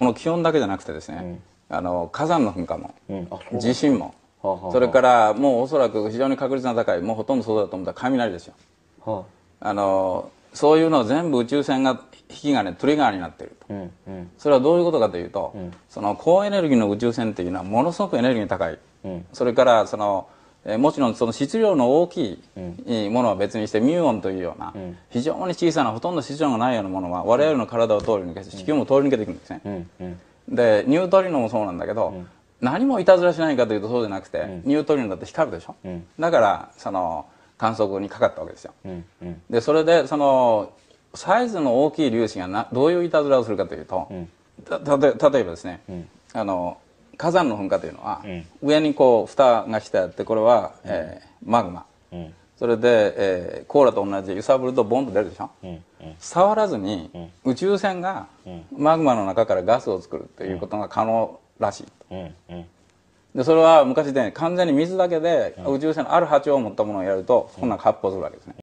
この気温だけじゃなくてですね、あの火山の噴火も、地震も、それからもうおそらく非常に確率の高いもうほとんどそうだと思ったら雷ですよ、はあ、あのそういうのを全部宇宙船が引き金トリガーになっていると、うんうん、それはどういうことかというと、うん、その高エネルギーの宇宙船っていうのはものすごくエネルギーが高い、うん、それからそのえもちろんその質量の大きいものは別にして、ミューオンというような、非常に小さなほとんど質量がないようなものは我々の体を通り抜けて地球も通り抜けていくんですね。でニュートリノもそうなんだけど、何もいたずらしないかというとそうじゃなくて、ニュートリノだって光るでしょ、だからその観測にかかったわけですよ。でそれでそのサイズの大きい粒子がなどういういたずらをするかというと、た例えばですね、あの火山の噴火というのは、上にこう蓋がしてあってこれは、えー、マグマ、それで、えー、コーラと同じで揺さぶるとボンと出るでしょ、触らずに、宇宙船がマグマの中からガスを作るということが可能らしい、でそれは昔で、完全に水だけで、宇宙船のある波長を持ったものをやるとこんな発泡するわけですね